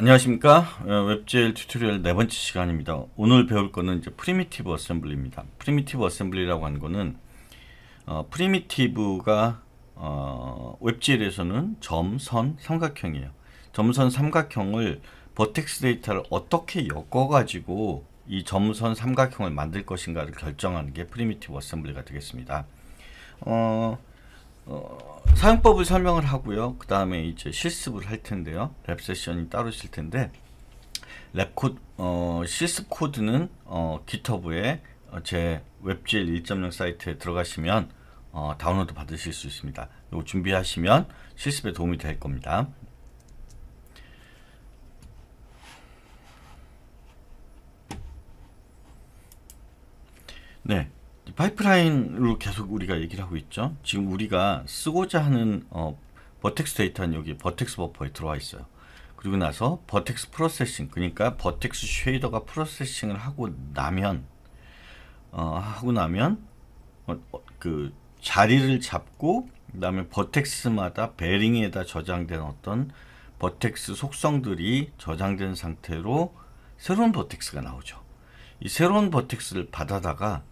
안녕하십니까 어, 웹젤 튜토리얼 네 번째 시간입니다 오늘 배울 거는 이제 프리미티브 어셈블리입니다 프리미티브 어셈블리라고 한 거는 어, 프리미티브가 어, 웹젤에서는 점, 선, 삼각형이에요 점선 삼각형을 버텍스 데이터를 어떻게 엮어 가지고 이 점선 삼각형을 만들 것인가를 결정하는 게 프리미티브 어셈블리가 되겠습니다 어, 어, 사용법을 설명을 하고요. 그 다음에 이제 실습을 할 텐데요. 랩 세션이 따로 있을 텐데 랩 코드, 어, 실습 코드는 어, GitHub에 어, 제 웹질 1.0 사이트에 들어가시면 어, 다운로드 받으실 수 있습니다. 이거 준비하시면 실습에 도움이 될 겁니다. 네, 파이프라인으로 계속 우리가 얘기를 하고 있죠. 지금 우리가 쓰고자 하는 어, 버텍스 데이터는 여기 버텍스 버퍼에 들어와 있어요. 그리고 나서 버텍스 프로세싱, 그러니까 버텍스 쉐이더가 프로세싱을 하고 나면 어, 하고 나면 어, 어, 그 자리를 잡고 그다음에 버텍스마다 베링에다 저장된 어떤 버텍스 속성들이 저장된 상태로 새로운 버텍스가 나오죠. 이 새로운 버텍스를 받아다가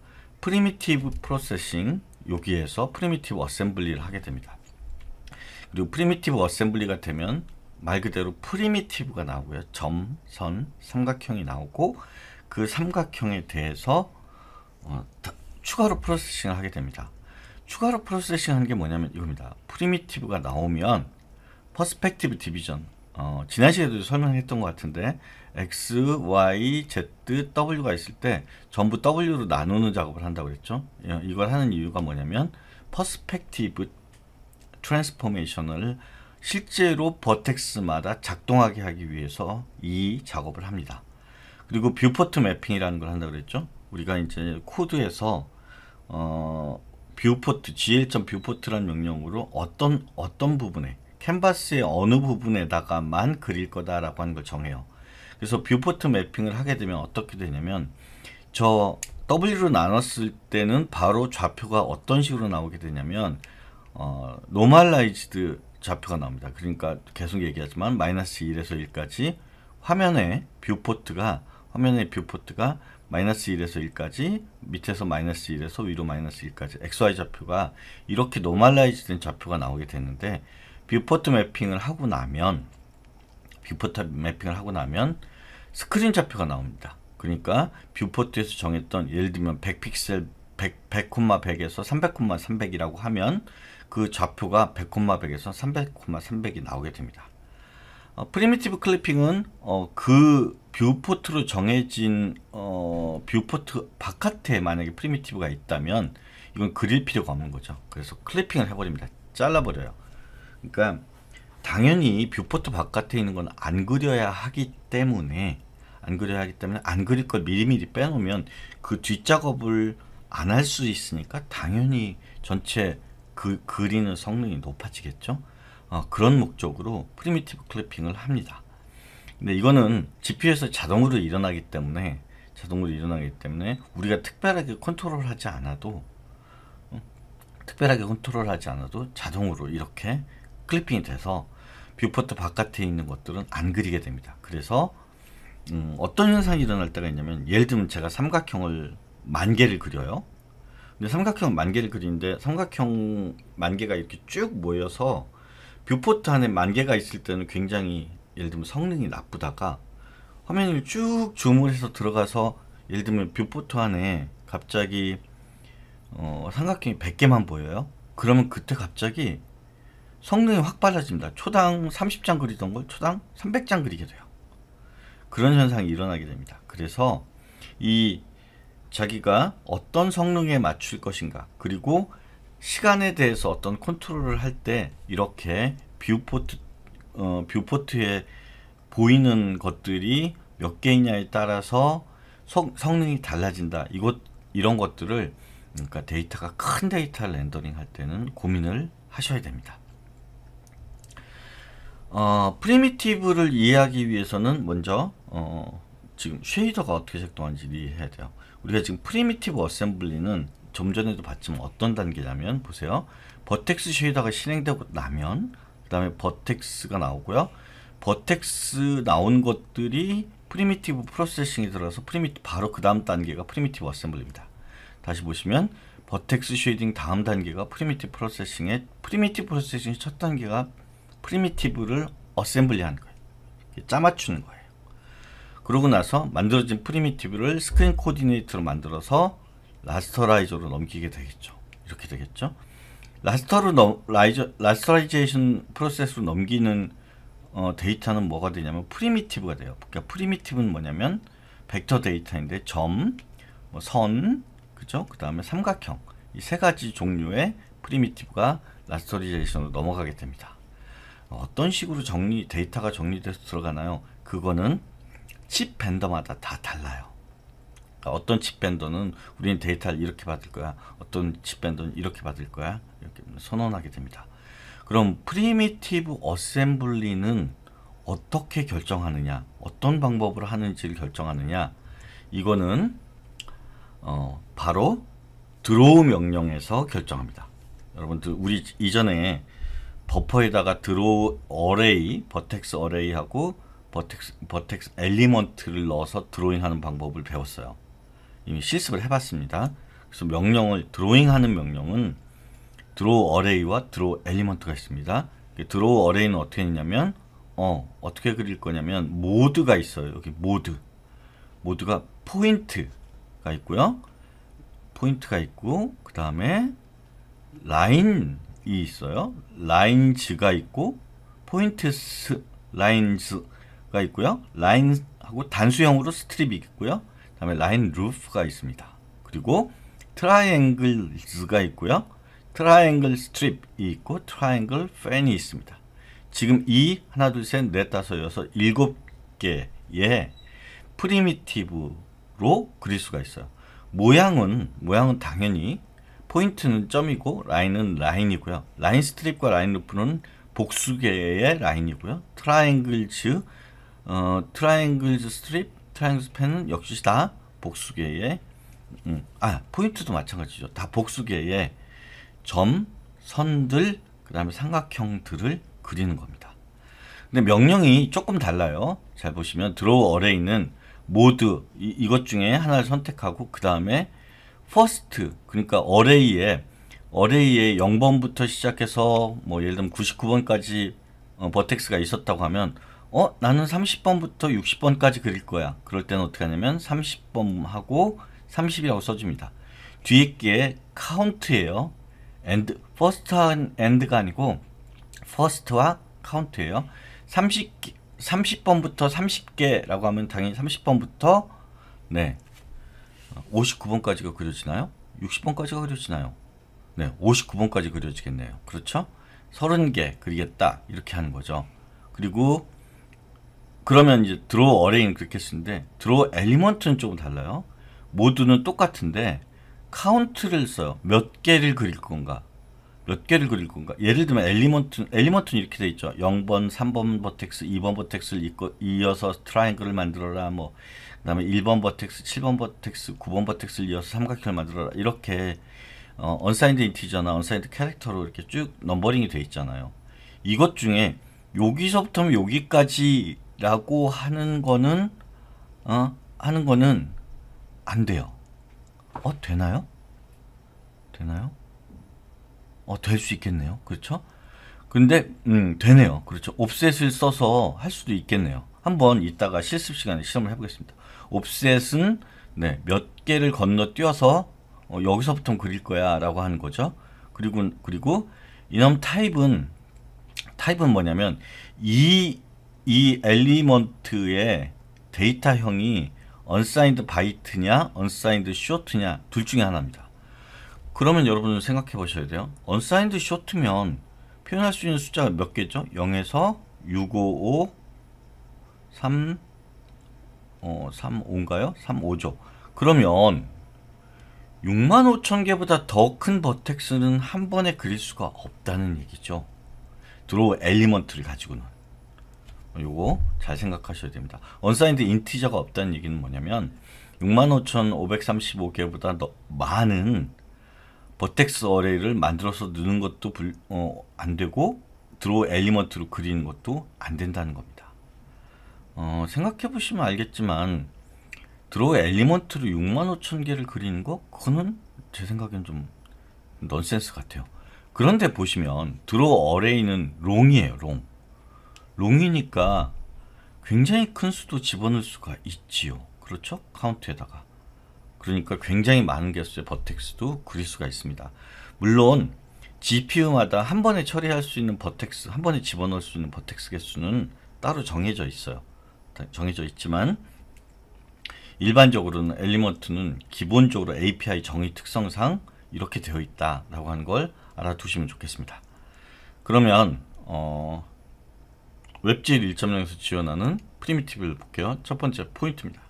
프리미티브 프로세싱 여기에서 프리미티브 어셈블리를 하게 됩니다. 그리고 프리미티브 어셈블리가 되면 말 그대로 프리미티브가 나오고요. 점, 선, 삼각형이 나오고 그 삼각형에 대해서 어, 추가로 프로세싱을 하게 됩니다. 추가로 프로세싱하는 게 뭐냐면 이겁니다. 프리미티브가 나오면 퍼스펙티브 디비전 어, 지난 시간에도 설명했던 것 같은데 X, Y, Z, W가 있을 때 전부 W로 나누는 작업을 한다고 그랬죠. 예, 이걸 하는 이유가 뭐냐면 퍼스펙티브 트랜스포메이션을 실제로 버텍스마다 작동하게 하기 위해서 이 작업을 합니다. 그리고 뷰포트 매핑이라는 걸 한다고 그랬죠. 우리가 이제 코드에서 어, 뷰포트, gl.viewport라는 명령으로 어떤 어떤 부분에 캔버스의 어느 부분에다가만 그릴 거다라고 하는 걸 정해요. 그래서 뷰포트 매핑을 하게 되면 어떻게 되냐면 저 W로 나눴을 때는 바로 좌표가 어떤 식으로 나오게 되냐면 어, 노멀라이즈드 좌표가 나옵니다. 그러니까 계속 얘기하지만 마이너스 1에서 1까지 화면에 뷰포트가 화면에 뷰포트가 마이너스 1에서 1까지 밑에서 마이너스 1에서 위로 마이너스 1까지 XY 좌표가 이렇게 노멀라이즈된 좌표가 나오게 되는데 뷰포트 매핑을 하고 나면 뷰포트 매핑을 하고 나면 스크린 좌표가 나옵니다. 그러니까 뷰포트에서 정했던 예를 들면 100픽셀 100, 100콤마 100에서 300콤마 300이라고 하면 그 좌표가 100콤마 100에서 300콤마 300이 나오게 됩니다. 어, 프리미티브 클리핑은 어, 그 뷰포트로 정해진 어, 뷰포트 바깥에 만약에 프리미티브가 있다면 이건 그릴 필요가 없는 거죠. 그래서 클리핑을 해버립니다. 잘라버려요. 그러니까 당연히 뷰포트 바깥에 있는 건 안 그려야 하기 때문에 안 그려야 하기 때문에 안 그릴 걸 미리미리 빼놓으면 그 뒷작업을 안 할 수 있으니까 당연히 전체 그 그리는 성능이 높아지겠죠 어, 그런 목적으로 프리미티브 클래핑을 합니다 근데 이거는 GPU에서 자동으로 일어나기 때문에 자동으로 일어나기 때문에 우리가 특별하게 컨트롤하지 않아도 어, 특별하게 컨트롤하지 않아도 자동으로 이렇게 클리핑이 돼서 뷰포트 바깥에 있는 것들은 안 그리게 됩니다. 그래서 음, 어떤 현상이 일어날 때가 있냐면 예를 들면 제가 삼각형을 만 개를 그려요. 근데 삼각형 만 개를 그리는데 삼각형 만 개가 이렇게 쭉 모여서 뷰포트 안에 만 개가 있을 때는 굉장히 예를 들면 성능이 나쁘다가 화면을 쭉 줌을 해서 들어가서 예를 들면 뷰포트 안에 갑자기 어, 삼각형이 100개만 보여요. 그러면 그때 갑자기 성능이 확 빨라집니다. 초당 30장 그리던 걸 초당 300장 그리게 돼요. 그런 현상이 일어나게 됩니다. 그래서 이 자기가 어떤 성능에 맞출 것인가 그리고 시간에 대해서 어떤 컨트롤을 할 때 이렇게 뷰포트 어, 뷰포트에 보이는 것들이 몇개냐에 따라서 성, 성능이 달라진다. 이것 이런 것들을 그러니까 데이터가 큰 데이터 렌더링 할 때는 고민을 하셔야 됩니다. 어, 프리미티브를 이해하기 위해서는 먼저 어, 지금 쉐이더가 어떻게 작동하는지 이해해야 돼요. 우리가 지금 프리미티브 어셈블리는 좀 전에도 봤지만 어떤 단계냐면 보세요. 버텍스 쉐이더가 실행되고 나면 그 다음에 버텍스가 나오고요. 버텍스 나온 것들이 프리미티브 프로세싱이 들어서 프리미티 바로 그 다음 단계가 프리미티브 어셈블리입니다. 다시 보시면 버텍스 쉐이딩 다음 단계가 프리미티브 프로세싱의 프리미티브 프로세싱첫 단계가 프리미티브를 어셈블리 하는 거예요. 짜맞추는 거예요. 그러고 나서 만들어진 프리미티브를 스크린 코디네이트로 만들어서 라스터라이저로 넘기게 되겠죠. 이렇게 되겠죠. 라스터로 넘, 라이저, 라스터라이제이션 프로세스로 넘기는 어, 데이터는 뭐가 되냐면 프리미티브가 돼요. 그러니까 프리미티브는 뭐냐면 벡터 데이터인데 점, 뭐 선, 그죠? 그 다음에 삼각형 이 세 가지 종류의 프리미티브가 라스터리제이션으로 넘어가게 됩니다. 어떤 식으로 정리 데이터가 정리돼서 들어가나요? 그거는 칩 벤더마다 다 달라요. 그러니까 어떤 칩 벤더는 우리는 데이터를 이렇게 받을 거야. 어떤 칩 벤더는 이렇게 받을 거야. 이렇게 선언하게 됩니다. 그럼 프리미티브 어셈블리는 어떻게 결정하느냐, 어떤 방법으로 하는지를 결정하느냐, 이거는 어, 바로 드로우 명령에서 결정합니다. 여러분들 우리 이전에 버퍼에다가 드로우 어레이, 버텍스 어레이하고 버텍스, 버텍스 엘리먼트를 넣어서 드로잉하는 방법을 배웠어요. 이미 실습을 해봤습니다. 그래서 명령을 드로잉하는 명령은 드로우 어레이와 드로우 엘리먼트가 있습니다. 드로우 어레이는 어떻게 했냐면 어, 어떻게 그릴 거냐면 모드가 있어요. 여기 모드. 모드가 포인트가 있고요. 포인트가 있고 그 다음에 라인 라인이 있어요. 라인즈가 있고 포인트스 라인즈가 있고요. 라인하고 단수형으로 스트립이 있고요. 다음에 라인 루프가 있습니다. 그리고 트라이앵글즈가 있고요. 트라이앵글 스트립이 있고 트라이앵글 팬이 있습니다. 지금 이 하나 둘 셋 넷 다섯 여섯 일곱 개의 프리미티브로 그릴 수가 있어요. 모양은 모양은 당연히 포인트는 점이고 라인은 라인이고요. 라인 스트립과 라인 루프는 복수계의 라인이고요. 트라이앵글즈, 어, 트라이앵글즈 스트립, 트라이앵글즈 펜은 역시 다 복수계의 음, 아 포인트도 마찬가지죠. 다 복수계의 점, 선들, 그 다음에 삼각형들을 그리는 겁니다. 근데 명령이 조금 달라요. 잘 보시면 드로우 어레이는 모드 이, 이것 중에 하나를 선택하고 그 다음에 퍼스트 그러니까 어레이에 어레이에 0번부터 시작해서 뭐 예를 들면 99번까지 어, 버텍스가 있었다고 하면 어 나는 30번부터 60번까지 그릴 거야. 그럴 때는 어떻게 하냐면 30번하고 30이라고 써줍니다. 뒤에 게 카운트예요. 엔드 퍼스트 한 엔드가 아니고 퍼스트와 카운트예요. 30 30번부터 30개라고 하면 당연히 30번부터 네 59번까지가 그려지나요? 60번까지가 그려지나요? 네, 59번까지 그려지겠네요. 그렇죠? 30개 그리겠다 이렇게 하는 거죠. 그리고 그러면 이제 draw array는 그렇게 쓰는데 draw element는 조금 달라요. 모두는 똑같은데 카운트를 써요. 몇 개를 그릴 건가 몇 개를 그릴 건가? 예를 들면 엘리먼트, 엘리먼트는 이렇게 돼 있죠. 0번, 3번 버텍스, 2번 버텍스를 이어서 트라이앵글을 만들어라. 뭐, 그 다음에 1번 버텍스, 7번 버텍스, 9번 버텍스를 이어서 삼각형을 만들어라. 이렇게, 어, 언사인드 인티저나 언사인드 캐릭터로 이렇게 쭉 넘버링이 돼 있잖아요. 이것 중에 여기서부터는 여기까지라고 하는 거는, 어, 하는 거는 안 돼요. 어, 되나요? 되나요? 어, 될 수 있겠네요. 그렇죠? 근데 음, 되네요. 그렇죠. 옵셋을 써서 할 수도 있겠네요. 한번 이따가 실습 시간에 시험을 해보겠습니다. 옵셋은 네, 몇 개를 건너뛰어서 어, 여기서부터 그릴 거야 라고 하는 거죠. 그리고 그리고 이놈 타입은 타입은 뭐냐면 이, 이 엘리먼트의 데이터형이 언사인드 바이트냐 언사인드 쇼트냐 둘 중에 하나입니다. 그러면 여러분들 생각해 보셔야 돼요. 언사인드 쇼트면 표현할 수 있는 숫자가 몇 개죠? 0에서 6, 5, 5, 3, 어, 3, 5인가요? 3, 5죠. 그러면 6만 5천 개보다 더 큰 버텍스는 한 번에 그릴 수가 없다는 얘기죠. 드로우 엘리먼트를 가지고는. 요거 잘 생각하셔야 됩니다. 언사인드 인티저가 없다는 얘기는 뭐냐면 65,535개보다 더 많은 버텍스 어레이를 만들어서 넣는 것도 불, 어, 안 되고 드로우 엘리먼트로 그리는 것도 안 된다는 겁니다. 어, 생각해 보시면 알겠지만 드로우 엘리먼트로 6만 5천 개를 그리는 거 그거는 제 생각엔 좀 넌센스 같아요. 그런데 보시면 드로우 어레이는 롱이에요, 롱. 롱이니까 굉장히 큰 수도 집어넣을 수가 있지요. 그렇죠? 카운트에다가. 그러니까 굉장히 많은 개수의 버텍스도 그릴 수가 있습니다. 물론 GPU마다 한 번에 처리할 수 있는 버텍스, 한 번에 집어넣을 수 있는 버텍스 개수는 따로 정해져 있어요. 정해져 있지만 일반적으로는 엘리먼트는 기본적으로 API 정의 특성상 이렇게 되어 있다라고 하는 걸 알아두시면 좋겠습니다. 그러면 어, 웹질 1.0에서 지원하는 프리미티브를 볼게요. 첫 번째 포인트입니다.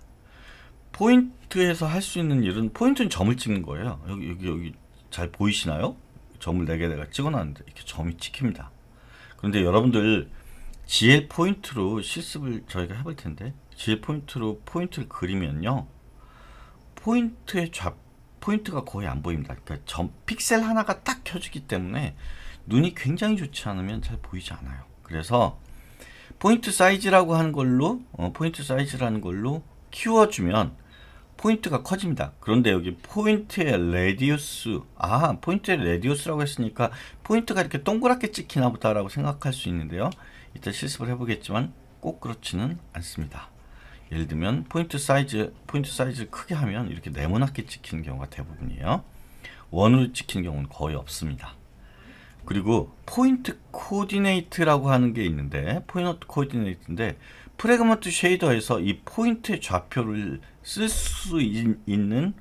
포인트에서 할 수 있는 일은 포인트는 점을 찍는 거예요. 여기 여기 여기 잘 보이시나요? 점을 4개 내가 찍어놨는데 이렇게 점이 찍힙니다. 그런데 여러분들 지혜 포인트로 실습을 저희가 해볼 텐데 지혜 포인트로 포인트를 그리면요. 포인트의 좌 포인트가 거의 안 보입니다. 그러니까 점 픽셀 하나가 딱 켜지기 때문에 눈이 굉장히 좋지 않으면 잘 보이지 않아요. 그래서 포인트 사이즈라고 하는 걸로 어, 포인트 사이즈라는 걸로 키워주면 포인트가 커집니다. 그런데 여기 포인트의 레디우스, 아, 포인트의 레디우스라고 했으니까 포인트가 이렇게 동그랗게 찍히나 보다라고 생각할 수 있는데요. 이따 실습을 해보겠지만 꼭 그렇지는 않습니다. 예를 들면 포인트 사이즈, 포인트 사이즈 크게 하면 이렇게 네모나게 찍히는 경우가 대부분이에요. 원으로 찍히는 경우는 거의 없습니다. 그리고 포인트 코디네이트라고 하는 게 있는데 포인트 코디네이트인데 프레그먼트 쉐이더에서 이 포인트의 좌표를 쓸 수 있는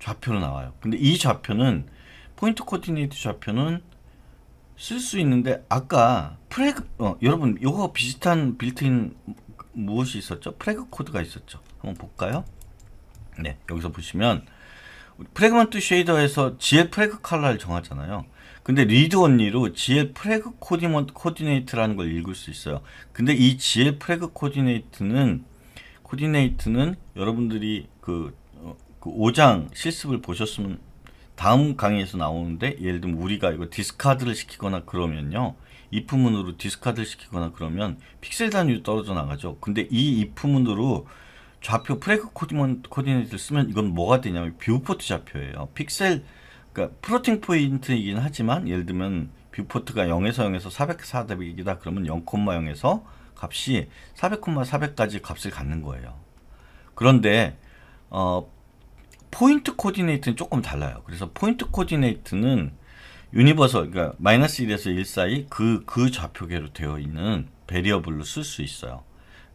좌표로 나와요. 근데 이 좌표는 포인트 코디네이트 좌표는 쓸 수 있는데 아까 프레그 어, 여러분 이거 비슷한 빌트인 무엇이 있었죠? 프레그 코드가 있었죠. 한번 볼까요? 네, 여기서 보시면 프레그먼트 쉐이더에서 G의 프레그 칼라를 정하잖아요. 근데 리드 언니로 GL 프레그 코디먼, 코디네이트라는 걸 읽을 수 있어요. 근데 이 GL 프레그 코디네이트는 코디네이트는 여러분들이 그, 어, 그 5장 실습을 보셨으면 다음 강의에서 나오는데 예를 들면 우리가 이거 디스카드를 시키거나 그러면요. 이프문으로 디스카드를 시키거나 그러면 픽셀 단위로 떨어져 나가죠. 근데 이 이프문으로 좌표 프레그 코디먼 코디네이트를 쓰면 이건 뭐가 되냐면 뷰포트 좌표예요. 픽셀 그러니까 플로팅 포인트이긴 하지만 예를 들면 뷰포트가 0에서 0에서 400, 400이다 그러면 0,0에서 값이 400,400까지 값을 갖는 거예요. 그런데 어, 포인트 코디네이트는 조금 달라요. 그래서 포인트 코디네이트는 유니버설, 그러니까 마이너스 1에서 1 사이 그, 그 좌표계로 되어 있는 베리어블로 쓸 수 있어요.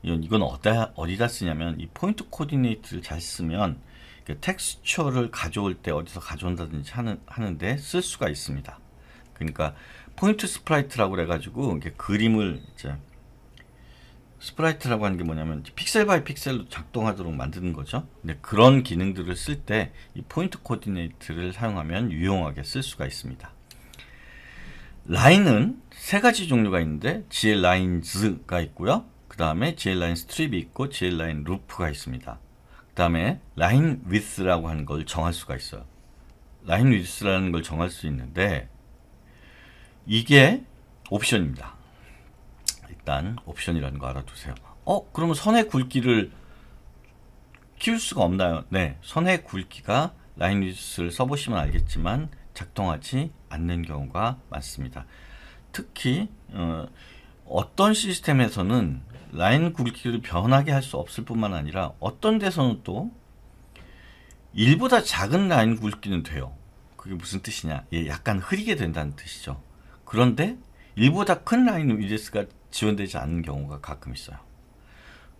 이건 어디다 쓰냐면 이 포인트 코디네이트를 잘 쓰면 그 텍스처를 가져올 때 어디서 가져온다든지 하는, 하는데 쓸 수가 있습니다. 그러니까 포인트 스프라이트라고 해가지고 그림을 이제 스프라이트라고 하는 게 뭐냐면 픽셀 바이 픽셀로 작동하도록 만드는 거죠. 근데 그런 기능들을 쓸 때 이 포인트 코디네이트를 사용하면 유용하게 쓸 수가 있습니다. 라인은 세 가지 종류가 있는데 GL 라인즈가 있고요. 그 다음에 GL 라인 스트립이 있고 GL 라인 루프가 있습니다. 다음에 라인 width라고 하는 걸 정할 수가 있어요. 라인 w i 라는걸 정할 수 있는데 이게 옵션입니다. 일단 옵션이라는 거 알아두세요. 어? 그러면 선의 굵기를 키울 수가 없나요? 네, 선의 굵기가 라인 위스를 써보시면 알겠지만 작동하지 않는 경우가 많습니다. 특히 어, 떤 시스템에서는 라인 굵기를 변하게 할 수 없을 뿐만 아니라 어떤 데서는 또 1보다 작은 라인 굵기는 돼요. 그게 무슨 뜻이냐? 예, 약간 흐리게 된다는 뜻이죠. 그런데 1보다 큰 라인 위드스가 지원되지 않는 경우가 가끔 있어요.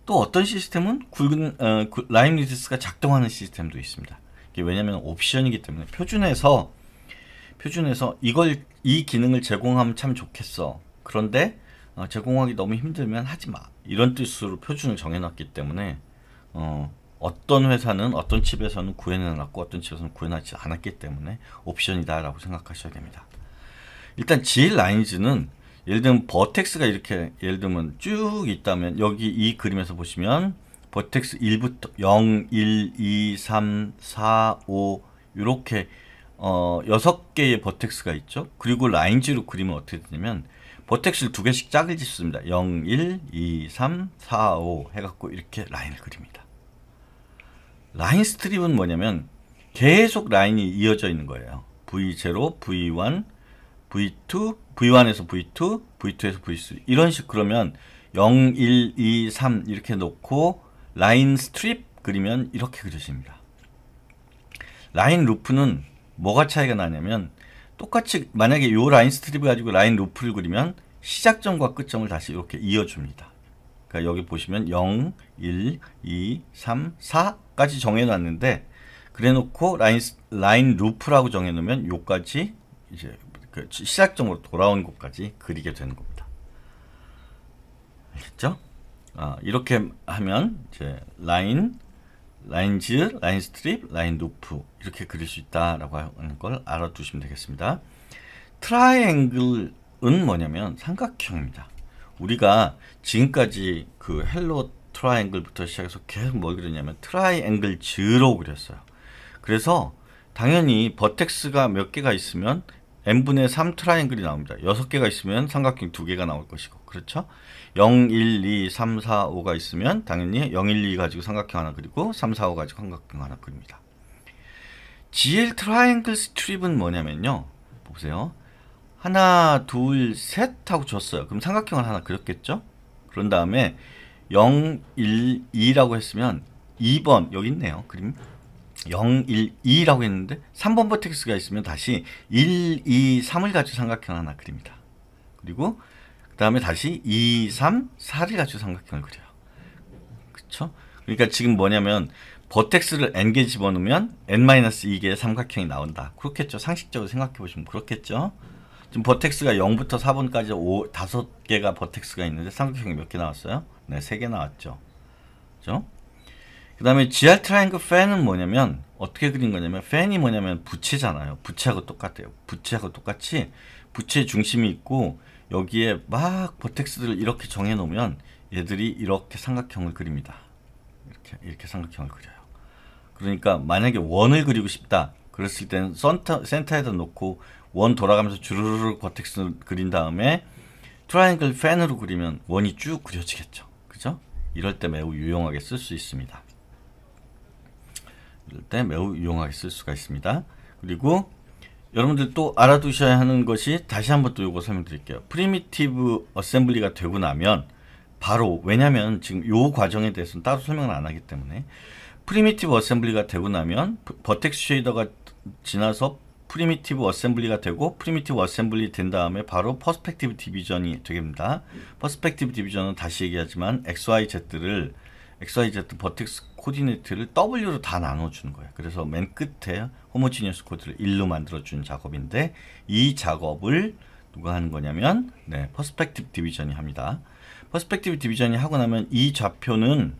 또 어떤 시스템은 굵은 어, 그 라인 위드스가 작동하는 시스템도 있습니다. 이게 왜냐하면 옵션이기 때문에 표준에서 표준에서 이걸 이 기능을 제공하면 참 좋겠어. 그런데 어, 제공하기 너무 힘들면 하지 마. 이런 뜻으로 표준을 정해놨기 때문에 어, 어떤 회사는 어떤 집에서는 구해내놨고 어떤 집에서는 구해내지 않았기 때문에 옵션이다라고 생각하셔야 됩니다. 일단 G 라인즈는 예를 들면 버텍스가 이렇게 예를 들면 쭉 있다면 여기 이 그림에서 보시면 버텍스 1부터 0, 1, 2, 3, 4, 5 이렇게 어, 6개의 버텍스가 있죠. 그리고 라인즈로 그리면 어떻게 되냐면 버텍스를 두 개씩 짝을 짓습니다. 0, 1, 2, 3, 4, 5 해갖고 이렇게 라인을 그립니다. 라인 스트립은 뭐냐면 계속 라인이 이어져 있는 거예요. V0, V1, V2, V1에서 V2, V2에서 V3 이런 식 그러면 0, 1, 2, 3 이렇게 놓고 라인 스트립 그리면 이렇게 그려집니다. 라인 루프는 뭐가 차이가 나냐면 똑같이 만약에 요 라인 스트립 가지고 라인 루프를 그리면 시작점과 끝점을 다시 이렇게 이어줍니다. 그러니까 여기 보시면 0, 1, 2, 3, 4까지 정해놨는데 그래놓고 라인 라인 루프라고 정해놓으면 요까지 이제 그 시작점으로 돌아온 곳까지 그리게 되는 겁니다. 알겠죠? 아, 이렇게 하면 이제 라인 라인즈, 라인 스트립, 라인 루프 이렇게 그릴 수 있다라고 하는 걸 알아두시면 되겠습니다. 트라이앵글은 뭐냐면 삼각형입니다. 우리가 지금까지 그 헬로 트라이앵글부터 시작해서 계속 뭘 그렸냐면 트라이앵글 즈로 그렸어요. 그래서 당연히 버텍스가 몇 개가 있으면 n분의 3 트라이앵글이 나옵니다. 6개가 있으면 삼각형 2개가 나올 것이고 그렇죠? 0, 1, 2, 3, 4, 5가 있으면 당연히 0, 1, 2 가지고 삼각형 하나 그리고 3, 4, 5 가지고 삼각형 하나 그립니다. GL 트라이앵글 스트립은 뭐냐면요. 보세요. 하나, 둘, 셋 하고 줬어요. 그럼 삼각형을 하나 그렸겠죠? 그런 다음에 0, 1, 2라고 했으면 2번 여기 있네요. 그림 0, 1, 2라고 했는데 3번 버텍스가 있으면 다시 1, 2, 3을 가지고 삼각형 하나 그립니다. 그리고 그 다음에 다시 2, 3, 4를 가지고 삼각형을 그려요. 그쵸? 그러니까 지금 뭐냐면 버텍스를 n개 집어넣으면 n-2개의 삼각형이 나온다. 그렇겠죠. 상식적으로 생각해보시면 그렇겠죠. 지금 버텍스가 0부터 4번까지 5, 5개가 버텍스가 있는데 삼각형이 몇 개 나왔어요? 네, 3개 나왔죠. 그죠? 그 다음에 GR 트라이앵글 팬은 뭐냐면 어떻게 그린 거냐면 팬이 뭐냐면 부채잖아요. 부채하고 똑같아요. 부채하고 똑같이 부채 중심이 있고 여기에 막버텍스를 이렇게 정해 놓으면 얘들이 이렇게 삼각형을 그립니다. 이렇게 이렇게 삼각형을 그려요. 그러니까 만약에 원을 그리고 싶다. 그랬을 때는 센터, 센터에다 놓고 원 돌아가면서 주르르 르 버텍스를 그린 다음에 트라이앵글 팬으로 그리면 원이 쭉 그려지겠죠. 그죠? 이럴 때 매우 유용하게 쓸 수 있습니다. 이럴 때 매우 유용하게 쓸 수가 있습니다. 그리고 여러분들 또 알아두셔야 하는 것이 다시 한번 또 이거 설명드릴게요. 프리미티브 어셈블리가 되고 나면 바로 왜냐면 지금 요 과정에 대해서는 따로 설명을 안 하기 때문에 프리미티브 어셈블리가 되고 나면 버텍스 쉐이더가 지나서 프리미티브 어셈블리가 되고 프리미티브 어셈블리 된 다음에 바로 퍼스펙티브 디비전이 되게 됩니다. 퍼스펙티브 디비전은 다시 얘기하지만 XYZ를 XYZ 버텍스 코디네이트를 W로 다 나눠주는 거예요. 그래서 맨 끝에 호모지니어스 코드를 1로 만들어주는 작업인데 이 작업을 누가 하는 거냐면 네, 퍼스펙티브 디비전이 합니다. 퍼스펙티브 디비전이 하고 나면 이 좌표는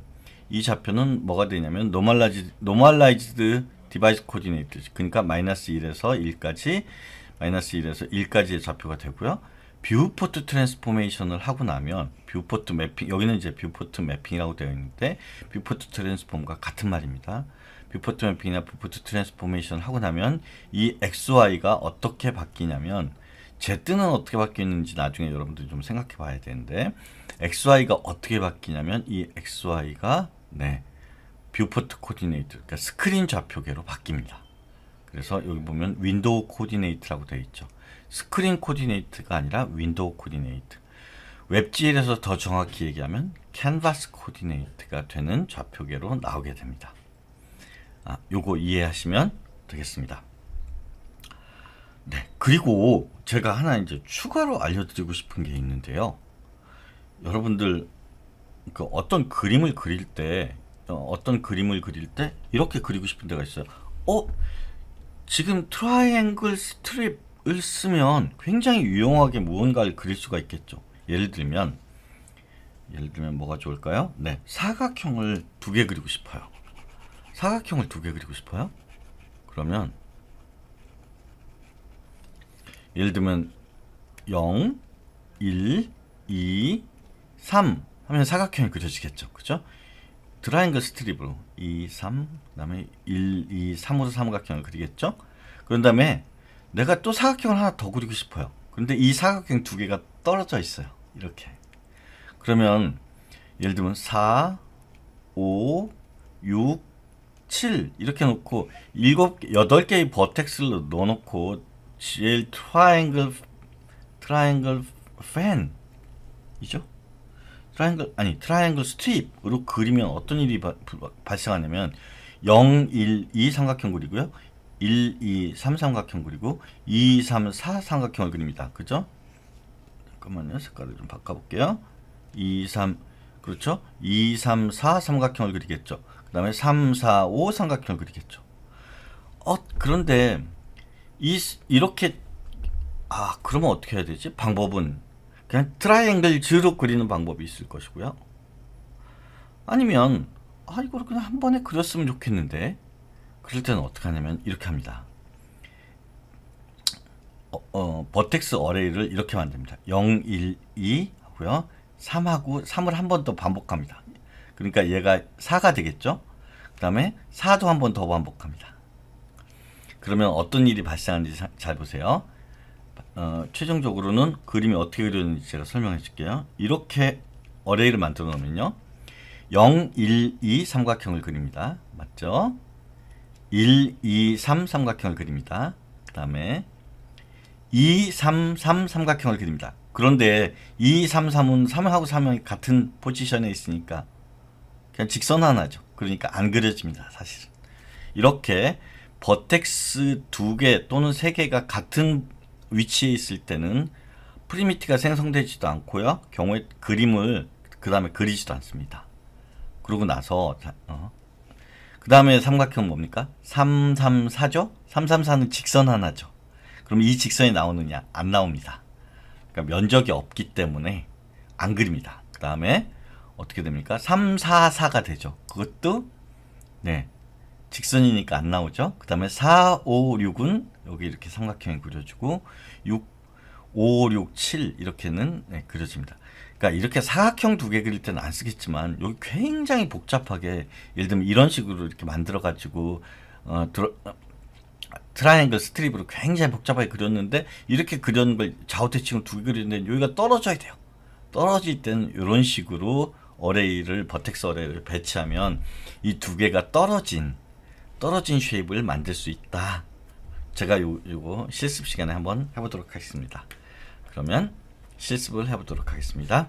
이 좌표는 뭐가 되냐면 노멀라이즈 노멀라이즈드 디바이스 코디네이트 그러니까 마이너스 1에서 1까지 마이너스 1에서 1까지의 좌표가 되고요. 뷰포트 트랜스포메이션을 하고 나면 뷰포트 맵핑 여기는 이제 뷰포트 맵핑이라고 되어 있는데 뷰포트 트랜스폼과 같은 말입니다. 뷰포트 맵핑이나 뷰포트 트랜스포메이션 하고 나면 이 XY가 어떻게 바뀌냐면 제 뜨는 어떻게 바뀌는지 나중에 여러분들이 좀 생각해 봐야 되는데 XY가 어떻게 바뀌냐면 이 XY가 네 뷰포트 코디네이트 그러니까 스크린 좌표계로 바뀝니다. 그래서 여기 보면 윈도우 코디네이트라고 되어 있죠. 스크린 코디네이트가 아니라 윈도우 코디네이트 웹GL에서 더 정확히 얘기하면 캔버스 코디네이트가 되는 좌표계로 나오게 됩니다. 아, 요거 이해하시면 되겠습니다. 네, 그리고 제가 하나 이제 추가로 알려드리고 싶은 게 있는데요. 여러분들 그 어떤 그림을 그릴 때 어, 어떤 그림을 그릴 때 이렇게 그리고 싶은 데가 있어요. 어? 지금 트라이앵글 스트립 을 쓰면 굉장히 유용하게 무언가를 그릴 수가 있겠죠. 예를 들면 예를 들면 뭐가 좋을까요? 네, 사각형을 두 개 그리고 싶어요. 사각형을 두 개 그리고 싶어요? 그러면 예를 들면 0, 1, 2, 3 하면 사각형이 그려지겠죠. 그죠? 드라이글 스트립으로 2, 3, 그 다음에 1, 2, 3으로 삼각형을 그리겠죠? 그런 다음에 내가 또 사각형을 하나 더 그리고 싶어요. 그데이 사각형 두 개가 떨어져 있어요. 이렇게. 그러면 예를 들면 4, 5, 6, 7 이렇게 놓고 7, 8개의 버텍스를 넣어놓고 제일 트라이앵글 트라이앵글 팬이죠? 트라이앵글 아니 트라이앵글 스트립으로 그리면 어떤 일이 바, 발생하냐면 0, 1, 2 삼각형 그리고요. 1, 2, 3 삼각형 그리고 2, 3, 4 삼각형을 그립니다. 그죠? 잠깐만요. 색깔을 좀 바꿔볼게요. 2, 3, 그렇죠? 2, 3, 4 삼각형을 그리겠죠. 그 다음에 3, 4, 5 삼각형을 그리겠죠. 어, 그런데 이, 이렇게 아, 그러면 어떻게 해야 되지? 방법은 그냥 트라이앵글 즈로 그리는 방법이 있을 것이고요. 아니면 아, 이걸 그냥 한 번에 그렸으면 좋겠는데 그럴 때는 어떻게 하냐면 이렇게 합니다. 어, 어, 버텍스 어레이를 이렇게 만듭니다. 0, 1, 2 하고요. 3하고 3을 한 번 더 반복합니다. 그러니까 얘가 4가 되겠죠? 그 다음에 4도 한 번 더 반복합니다. 그러면 어떤 일이 발생하는지 사, 잘 보세요. 어, 최종적으로는 그림이 어떻게 그려는지 제가 설명해 줄게요. 이렇게 어레이를 만들어 놓으면요. 0, 1, 2 삼각형을 그립니다. 맞죠? 1, 2, 3 삼각형을 그립니다. 그 다음에 2, 3, 3 삼각형을 그립니다. 그런데 2, 3, 3은 3하고 3형이 같은 포지션에 있으니까 그냥 직선 하나죠. 그러니까 안 그려집니다. 사실은. 이렇게 버텍스 두 개 또는 세 개가 같은 위치에 있을 때는 프리미트가 생성되지도 않고요. 경우에 그림을 그 다음에 그리지도 않습니다. 그러고 나서 어, 그 다음에 삼각형 뭡니까? 334죠? 334는 직선 하나죠. 그럼 이 직선이 나오느냐? 안 나옵니다. 그러니까 면적이 없기 때문에 안 그립니다. 그 다음에 어떻게 됩니까? 344가 되죠. 그것도 네 직선이니까 안 나오죠. 그 다음에 456은 여기 이렇게 삼각형이 그려주고 5, 6, 7 이렇게는 네, 그려집니다. 그러니까 이렇게 사각형 두 개 그릴 때는 안 쓰겠지만 여기 굉장히 복잡하게 예를 들면 이런 식으로 이렇게 만들어 가지고 어, 드러, 트라이앵글 스트립으로 굉장히 복잡하게 그렸는데 이렇게 그려는 걸 좌우대칭을 두개 그리는데 여기가 떨어져야 돼요. 떨어질 때는 이런 식으로 어레이를 버텍스 어레이를 배치하면 이 두 개가 떨어진 떨어진 쉐입을 만들 수 있다. 제가 요, 요거 실습 시간에 한번 해보도록 하겠습니다. 그러면 실습을 해보도록 하겠습니다.